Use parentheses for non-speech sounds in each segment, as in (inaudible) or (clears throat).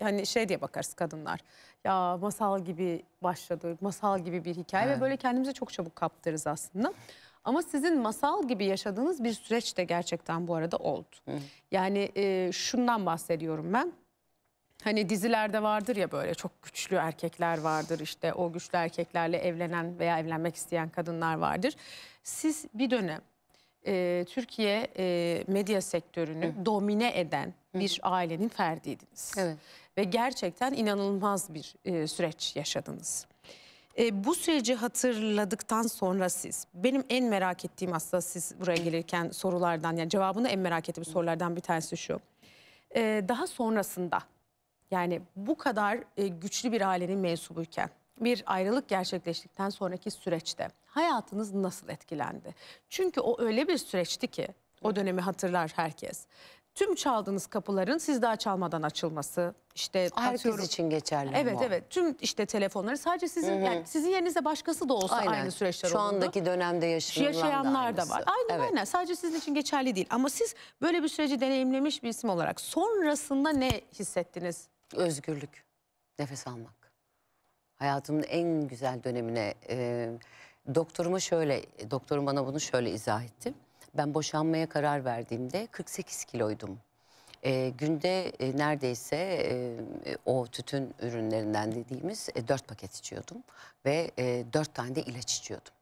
hani şey diye bakarız kadınlar. Ya masal gibi başladı, masal gibi bir hikaye evet. ve böyle kendimize çok çabuk kaptırız aslında. Ama sizin masal gibi yaşadığınız bir süreç de gerçekten bu arada oldu. Hı. Yani e, şundan bahsediyorum ben. Hani dizilerde vardır ya böyle çok güçlü erkekler vardır işte o güçlü erkeklerle evlenen veya evlenmek isteyen kadınlar vardır. Siz bir dönem e, Türkiye e, medya sektörünü Hı. domine eden bir ailenin ferdiydiniz. Evet. Ve gerçekten inanılmaz bir e, süreç yaşadınız. E, bu süreci hatırladıktan sonra siz, benim en merak ettiğim aslında siz buraya gelirken sorulardan, yani cevabını en merak ettiğim sorulardan bir tanesi şu. E, daha sonrasında, yani bu kadar e, güçlü bir ailenin mensubuyken, bir ayrılık gerçekleştikten sonraki süreçte hayatınız nasıl etkilendi? Çünkü o öyle bir süreçti ki o dönemi hatırlar herkes. Tüm çaldığınız kapıların siz daha çalmadan açılması işte herkes atıyorum. için geçerli. Evet evet tüm işte telefonları sadece sizin Hı -hı. yani sizin yerinize başkası da olsa aynen. aynı süreçler Şu oldu. Şu andaki dönemde yaşayanlar, yaşayanlar da, da var. Aynen evet. aynen sadece sizin için geçerli değil ama siz böyle bir süreci deneyimlemiş bir isim olarak sonrasında ne hissettiniz? Özgürlük, nefes almak. Hayatımın en güzel dönemine e, Doktoruma şöyle, doktorum bana bunu şöyle izah etti. Ben boşanmaya karar verdiğimde 48 kiloydum. E, günde e, neredeyse e, o tütün ürünlerinden dediğimiz e, 4 paket içiyordum. Ve e, 4 tane de ilaç içiyordum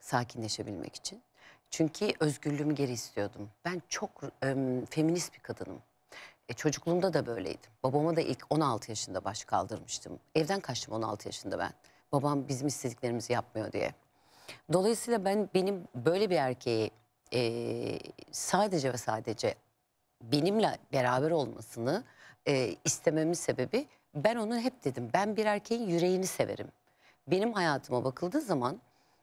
sakinleşebilmek için. Çünkü özgürlüğümü geri istiyordum. Ben çok e, feminist bir kadınım. E, çocukluğumda da böyleydim. Babama da ilk 16 yaşında baş kaldırmıştım. Evden kaçtım 16 yaşında ben. Babam bizim istediklerimizi yapmıyor diye. Dolayısıyla ben benim böyle bir erkeği e, sadece ve sadece benimle beraber olmasını e, istememin sebebi ben onu hep dedim ben bir erkeğin yüreğini severim. Benim hayatıma bakıldığı zaman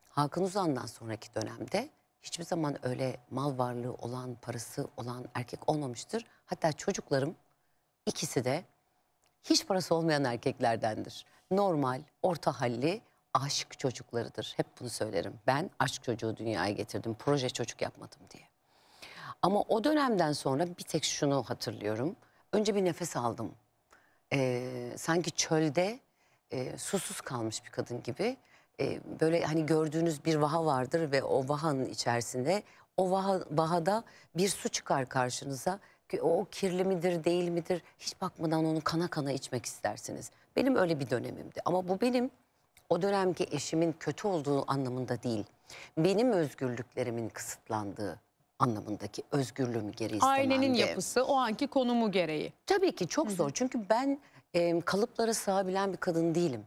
Hakan Uzan'dan sonraki dönemde hiçbir zaman öyle mal varlığı olan, parası olan erkek olmamıştır. Hatta çocuklarım ikisi de hiç parası olmayan erkeklerdendir. Normal, orta halli aşk çocuklarıdır. Hep bunu söylerim. Ben aşk çocuğu dünyaya getirdim. Proje çocuk yapmadım diye. Ama o dönemden sonra bir tek şunu hatırlıyorum. Önce bir nefes aldım. Ee, sanki çölde e, susuz kalmış bir kadın gibi. E, böyle hani gördüğünüz bir vaha vardır ve o vahanın içerisinde o vaha, vahada bir su çıkar karşınıza. O kirli midir değil midir hiç bakmadan onu kana kana içmek istersiniz. Benim öyle bir dönemimdi ama bu benim o dönemki eşimin kötü olduğu anlamında değil. Benim özgürlüklerimin kısıtlandığı anlamındaki özgürlüğümü geri istemem. Ailenin yapısı, o anki konumu gereği. Tabii ki çok zor. Çünkü ben e, kalıplara sığabilen bir kadın değilim.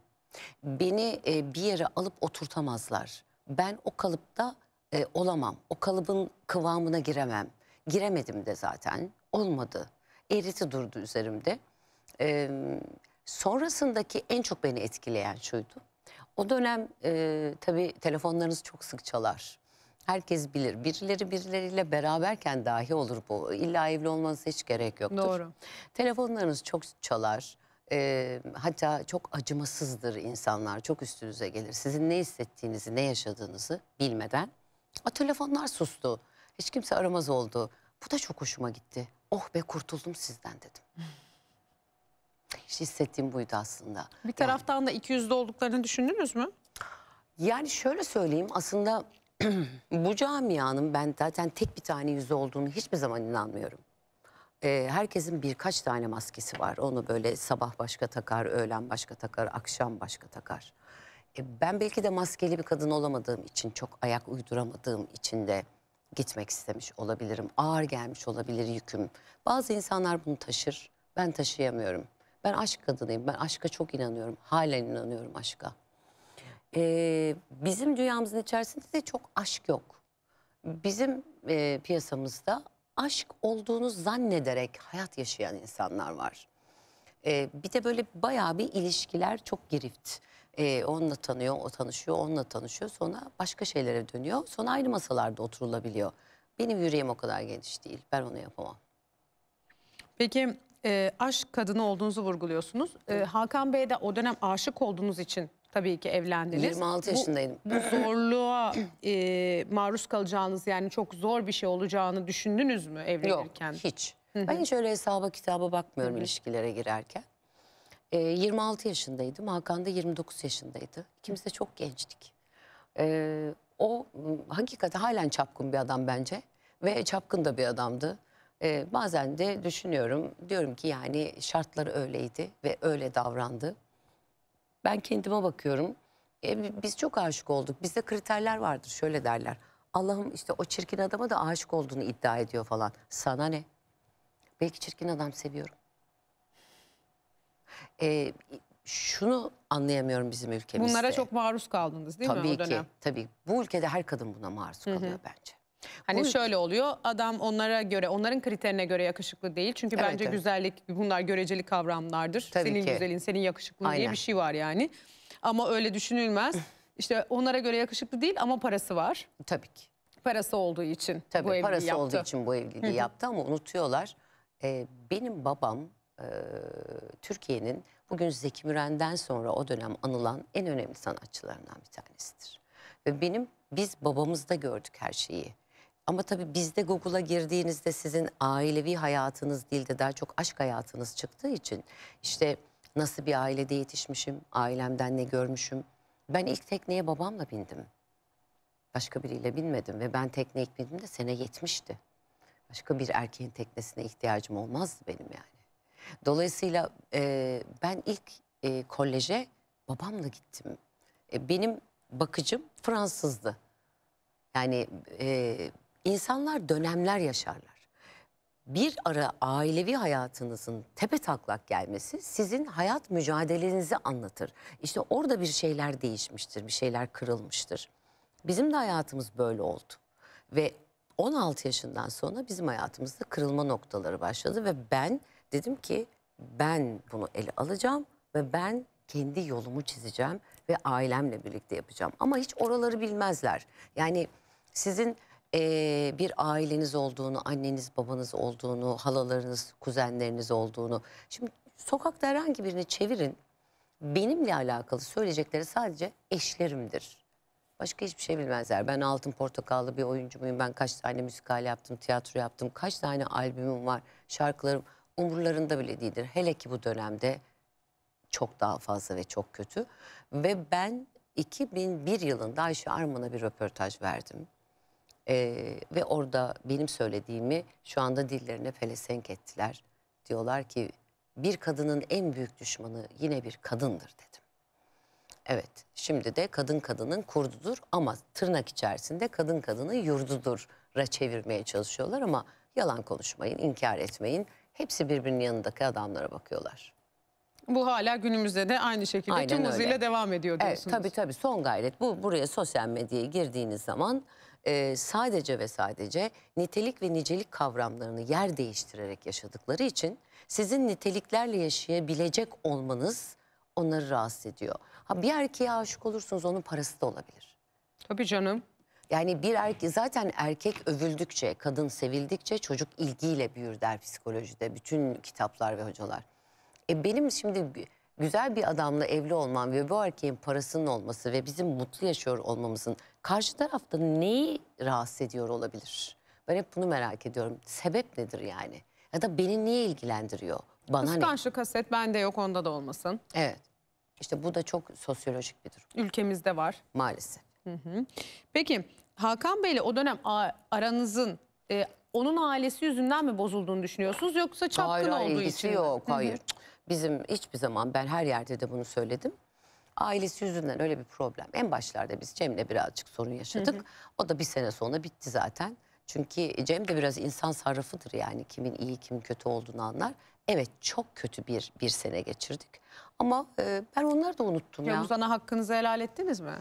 Beni e, bir yere alıp oturtamazlar. Ben o kalıpta e, olamam. O kalıbın kıvamına giremem. Giremedim de zaten. Olmadı. Eriti durdu üzerimde. E, sonrasındaki en çok beni etkileyen şuydu. O dönem e, tabii telefonlarınız çok sık çalar. Herkes bilir. Birileri birileriyle beraberken dahi olur bu. İlla evli olmanız hiç gerek yoktur. Doğru. Telefonlarınız çok çalar. E, hatta çok acımasızdır insanlar. Çok üstünüze gelir. Sizin ne hissettiğinizi, ne yaşadığınızı bilmeden. O telefonlar sustu. Hiç kimse aramaz oldu. Bu da çok hoşuma gitti. Oh be kurtuldum sizden dedim. (laughs) İşte hissettiğim buydu aslında. Bir taraftan da 200'de olduklarını düşündünüz mü? Yani şöyle söyleyeyim aslında (clears throat) bu camianın ben zaten tek bir tane yüzü olduğunu hiçbir zaman inanmıyorum. Ee, herkesin birkaç tane maskesi var. Onu böyle sabah başka takar, öğlen başka takar, akşam başka takar. E, ben belki de maskeli bir kadın olamadığım için, çok ayak uyduramadığım için de gitmek istemiş olabilirim. Ağır gelmiş olabilir yüküm. Bazı insanlar bunu taşır, ben taşıyamıyorum. Ben aşk kadınıyım. Ben aşka çok inanıyorum. Halen inanıyorum aşka. Ee, bizim dünyamızın içerisinde de çok aşk yok. Bizim e, piyasamızda aşk olduğunu zannederek hayat yaşayan insanlar var. Ee, bir de böyle bayağı bir ilişkiler çok girift. Ee, onunla tanıyor, o tanışıyor, onunla tanışıyor. Sonra başka şeylere dönüyor. Sonra aynı masalarda oturulabiliyor. Benim yüreğim o kadar geniş değil. Ben onu yapamam. Peki e, aşk kadını olduğunuzu vurguluyorsunuz. E, Hakan Bey de o dönem aşık olduğunuz için tabii ki evlendiniz. 26 yaşındaydım. Bu, bu zorluğa e, maruz kalacağınız yani çok zor bir şey olacağını düşündünüz mü evlenirken? Yok hiç. Ben hiç öyle hesaba kitaba bakmıyorum ilişkilere girerken. E, 26 yaşındaydım. Hakan da 29 yaşındaydı. İkimiz de çok gençtik. E, o hakikaten halen çapkın bir adam bence. Ve çapkın da bir adamdı. E, bazen de düşünüyorum, diyorum ki yani şartları öyleydi ve öyle davrandı. Ben kendime bakıyorum. E, biz çok aşık olduk. Bizde kriterler vardır. Şöyle derler. Allah'ım işte o çirkin adama da aşık olduğunu iddia ediyor falan. Sana ne? Belki çirkin adam seviyorum. E, şunu anlayamıyorum bizim ülkemizde. Bunlara çok maruz kaldınız değil tabii mi o dönem? Tabii ki. Tabii. Bu ülkede her kadın buna maruz kalıyor Hı -hı. bence. Hani Buyur. şöyle oluyor adam onlara göre onların kriterine göre yakışıklı değil. Çünkü Evet, bence evet. güzellik bunlar göreceli kavramlardır. Tabii senin ki. güzelin senin yakışıklın diye bir şey var yani. Ama öyle düşünülmez. (clears throat) İşte onlara göre yakışıklı değil ama parası var. Tabii ki. Parası olduğu için Tabii bu evliliği parası yaptı. olduğu için bu evliliği yaptı ama unutuyorlar. Ee, benim babam e, Türkiye'nin bugün Zeki Müren'den sonra o dönem anılan en önemli sanatçılarından bir tanesidir. Ve benim biz babamızda gördük her şeyi. Ama tabii bizde Google'a girdiğinizde sizin ailevi hayatınız değil de daha çok aşk hayatınız çıktığı için işte nasıl bir ailede yetişmişim, ailemden ne görmüşüm. Ben ilk tekneye babamla bindim. Başka biriyle binmedim ve ben tekneye bindim de sene yetmişti. Başka bir erkeğin teknesine ihtiyacım olmazdı benim yani. Dolayısıyla e, ben ilk e, koleje babamla gittim. E, benim bakıcım Fransızdı. Yani e, İnsanlar dönemler yaşarlar. Bir ara ailevi hayatınızın tepe taklak gelmesi sizin hayat mücadelenizi anlatır. İşte orada bir şeyler değişmiştir, bir şeyler kırılmıştır. Bizim de hayatımız böyle oldu. Ve 16 yaşından sonra bizim hayatımızda kırılma noktaları başladı ve ben dedim ki ben bunu ele alacağım ve ben kendi yolumu çizeceğim ve ailemle birlikte yapacağım. Ama hiç oraları bilmezler. Yani sizin e, bir aileniz olduğunu, anneniz babanız olduğunu, halalarınız, kuzenleriniz olduğunu. Şimdi sokakta herhangi birini çevirin. Benimle alakalı söyleyecekleri sadece eşlerimdir. Başka hiçbir şey bilmezler. Ben altın portakallı bir oyuncu muyum? Ben kaç tane müzikal yaptım, tiyatro yaptım. Kaç tane albümüm var, şarkılarım umurlarında bile değildir. Hele ki bu dönemde çok daha fazla ve çok kötü. Ve ben 2001 yılında Ayşe Arman'a bir röportaj verdim. Ee, ve orada benim söylediğimi şu anda dillerine pelesenk ettiler. Diyorlar ki bir kadının en büyük düşmanı yine bir kadındır dedim. Evet şimdi de kadın kadının kurdudur ama tırnak içerisinde kadın kadının yurdudur'a çevirmeye çalışıyorlar ama yalan konuşmayın, inkar etmeyin. Hepsi birbirinin yanındaki adamlara bakıyorlar. Bu hala günümüzde de aynı şekilde Aynen tüm devam ediyor diyorsunuz. Evet, tabii tabii son gayret. Bu buraya sosyal medyaya girdiğiniz zaman e, sadece ve sadece nitelik ve nicelik kavramlarını yer değiştirerek yaşadıkları için sizin niteliklerle yaşayabilecek olmanız onları rahatsız ediyor. Ha, bir erkeğe aşık olursunuz onun parası da olabilir. Tabii canım. Yani bir erkek zaten erkek övüldükçe, kadın sevildikçe çocuk ilgiyle büyür der psikolojide bütün kitaplar ve hocalar. E benim şimdi güzel bir adamla evli olmam ve bu erkeğin parasının olması ve bizim mutlu yaşıyor olmamızın karşı tarafta neyi rahatsız ediyor olabilir? Ben hep bunu merak ediyorum. Sebep nedir yani? Ya da beni niye ilgilendiriyor? Bana Kıskançlık, kaset bende yok onda da olmasın. Evet. İşte bu da çok sosyolojik bir durum. Ülkemizde var. Maalesef. Hı hı. Peki Hakan Bey'le o dönem aranızın e, onun ailesi yüzünden mi bozulduğunu düşünüyorsunuz yoksa çapkın hayır, olduğu için? Hayır ilgisi yok hayır. Hı hı. Bizim hiçbir zaman ben her yerde de bunu söyledim. Ailesi yüzünden öyle bir problem. En başlarda biz Cem'le birazcık sorun yaşadık. Hı hı. O da bir sene sonra bitti zaten. Çünkü Cem de biraz insan sarrafıdır yani kimin iyi kimin kötü olduğunu anlar. Evet çok kötü bir bir sene geçirdik. Ama e, ben onları da unuttum ya. Yavuzan'a hakkınızı helal ettiniz mi?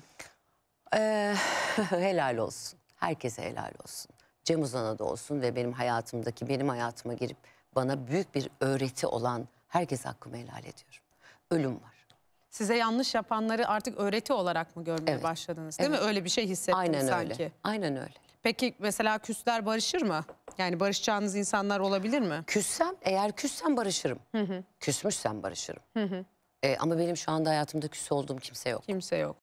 Ee, (laughs) helal olsun. Herkese helal olsun. Cem Uzan'a da olsun ve benim hayatımdaki benim hayatıma girip bana büyük bir öğreti olan Herkes hakkımı helal ediyorum. Ölüm var. Size yanlış yapanları artık öğreti olarak mı görmeye evet. başladınız değil evet. mi? Öyle bir şey hissettiniz Aynen sanki. Öyle. Aynen öyle. Peki mesela küsler barışır mı? Yani barışacağınız insanlar olabilir mi? Küssem, eğer küssem barışırım. Hı hı. Küsmüşsem barışırım. Hı hı. E, ama benim şu anda hayatımda küs olduğum kimse yok. Kimse yok.